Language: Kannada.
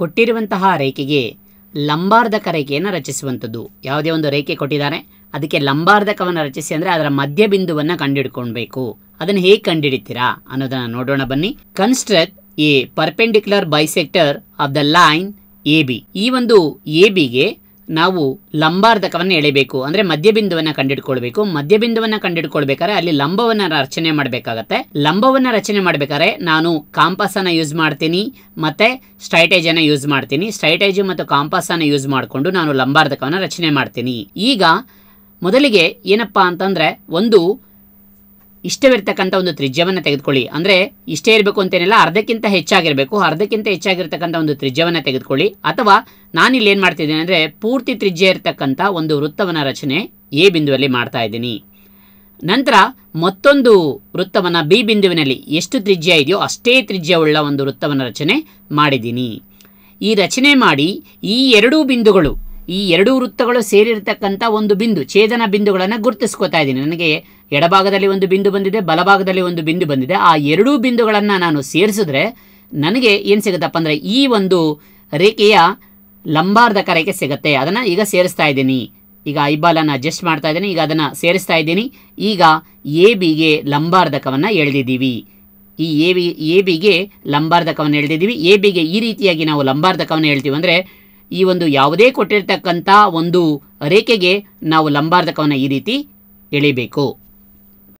ಕೊಟ್ಟಿರುವಂತಹ ರೇಖೆಗೆ ಲಂಬಾರ್ಧಕ ರೇಖೆಯನ್ನು ರಚಿಸುವಂಥದ್ದು ಯಾವುದೇ ಒಂದು ರೇಖೆ ಕೊಟ್ಟಿದ್ದಾರೆ ಅದಕ್ಕೆ ಲಂಬಾರ್ಧಕವನ್ನು ರಚಿಸಿ ಅಂದರೆ ಅದರ ಮಧ್ಯ ಬಿಂದುವನ್ನು ಕಂಡುಹಿಡ್ಕೊಳ್ಬೇಕು ಅದನ್ನು ಹೇಗೆ ಕಂಡುಹಿಡಿತೀರಾ ಅನ್ನೋದನ್ನು ನೋಡೋಣ ಬನ್ನಿ construct a perpendicular bisector of the line A B ಈ ಒಂದು ಎ ಬಿಗೆ ನಾವು ಲಂಬಾರ್ಧಕವನ್ನು ಎಳಿಬೇಕು ಅಂದ್ರೆ ಮಧ್ಯಬಿಂದುವನ್ನು ಕಂಡಿಡ್ಕೊಳ್ಬೇಕು ಮಧ್ಯಬಿಂದುವನ್ನು ಕಂಡಿಡ್ಕೊಳ್ಬೇಕಾದ್ರೆ ಅಲ್ಲಿ ಲಂಬವನ್ನು ರಚನೆ ಮಾಡಬೇಕಾಗತ್ತೆ ಲಂಬವನ್ನು ರಚನೆ ಮಾಡ್ಬೇಕಾದ್ರೆ ನಾನು ಕಾಂಪಾಸನ್ನು ಯೂಸ್ ಮಾಡ್ತೀನಿ ಮತ್ತು ಸ್ಟ್ರೈಟೇಜನ್ನು ಯೂಸ್ ಮಾಡ್ತೀನಿ ಸ್ಟ್ರೈಟೇಜ್ ಮತ್ತು ಕಾಂಪಾಸನ್ನು ಯೂಸ್ ಮಾಡಿಕೊಂಡು ನಾನು ಲಂಬಾರ್ಧಕವನ್ನು ರಚನೆ ಮಾಡ್ತೀನಿ ಈಗ ಮೊದಲಿಗೆ ಏನಪ್ಪಾ ಅಂತಂದರೆ ಒಂದು ಇಷ್ಟವಿರ್ತಕ್ಕಂಥ ಒಂದು ತ್ರಿಜ್ಯವನ್ನು ತೆಗೆದುಕೊಳ್ಳಿ ಅಂದರೆ ಇಷ್ಟೇ ಇರಬೇಕು ಅಂತೇನಿಲ್ಲ ಅರ್ಧಕ್ಕಿಂತ ಹೆಚ್ಚಾಗಿರಬೇಕು ಅರ್ಧಕ್ಕಿಂತ ಹೆಚ್ಚಾಗಿರ್ತಕ್ಕಂಥ ಒಂದು ತ್ರಿಜ್ಯವನ್ನು ತೆಗೆದುಕೊಳ್ಳಿ ಅಥವಾ ನಾನಿಲ್ಲಿ ಏನು ಮಾಡ್ತಿದ್ದೀನಿ ಅಂದರೆ ಪೂರ್ತಿ ತ್ರಿಜ್ಯ ಇರತಕ್ಕಂಥ ಒಂದು ವೃತ್ತವನ್ನು ರಚನೆ ಎ ಬಿಂದುವಲ್ಲಿ ಮಾಡ್ತಾ ಇದ್ದೀನಿ ನಂತರ ಮತ್ತೊಂದು ವೃತ್ತವನ್ನು ಬಿ ಬಿಂದುವಿನಲ್ಲಿ ಎಷ್ಟು ತ್ರಿಜ್ಯ ಇದೆಯೋ ಅಷ್ಟೇ ತ್ರಿಜ್ಯವುಳ್ಳ ಒಂದು ವೃತ್ತವನ್ನು ರಚನೆ ಮಾಡಿದ್ದೀನಿ ಈ ರಚನೆ ಮಾಡಿ ಈ ಎರಡೂ ಬಿಂದುಗಳು ಈ ಎರಡೂ ವೃತ್ತಗಳು ಸೇರಿರತಕ್ಕಂಥ ಒಂದು ಬಿಂದು ಛೇದನ ಬಿಂದುಗಳನ್ನು ಗುರುತಿಸ್ಕೋತಾ ಇದ್ದೀನಿ ನನಗೆ ಎಡಭಾಗದಲ್ಲಿ ಒಂದು ಬಿಂದು ಬಂದಿದೆ ಬಲಭಾಗದಲ್ಲಿ ಒಂದು ಬಿಂದು ಬಂದಿದೆ ಆ ಎರಡೂ ಬಿಂದುಗಳನ್ನು ನಾನು ಸೇರಿಸಿದ್ರೆ ನನಗೆ ಏನು ಸಿಗುತ್ತಪ್ಪ ಅಂದರೆ ಈ ಒಂದು ರೇಖೆಯ ಲಂಬಾರ್ಧಕ ರೇಖೆ ಸಿಗುತ್ತೆ ಅದನ್ನು ಈಗ ಸೇರಿಸ್ತಾ ಇದ್ದೀನಿ ಈಗ ಐಬಾಲನ್ನು ಅಡ್ಜಸ್ಟ್ ಮಾಡ್ತಾ ಇದ್ದೀನಿ ಈಗ ಅದನ್ನು ಸೇರಿಸ್ತಾ ಇದ್ದೀನಿ ಈಗ ಎ ಬಿಗೆ ಲಂಬಾರ್ಧಕವನ್ನು ಎಳೆದಿದ್ದೀವಿ ಈ ಎ ಬಿ ಎ ಬಿಗೆ ಲಂಬಾರ್ಧಕವನ್ನು ಎಳೆದಿದ್ದೀವಿ ಎ ಬಿಗೆ ಈ ರೀತಿಯಾಗಿ ನಾವು ಲಂಬಾರ್ಧಕವನ್ನು ಹೇಳ್ತೀವಿ ಅಂದರೆ ಈ ಒಂದು ಯಾವುದೇ ಕೊಟ್ಟಿರ್ತಕ್ಕಂಥ ಒಂದು ರೇಖೆಗೆ ನಾವು ಲಂಬಾರ್ಧಕವನ್ನು ಈ ರೀತಿ ಎಳಿಬೇಕು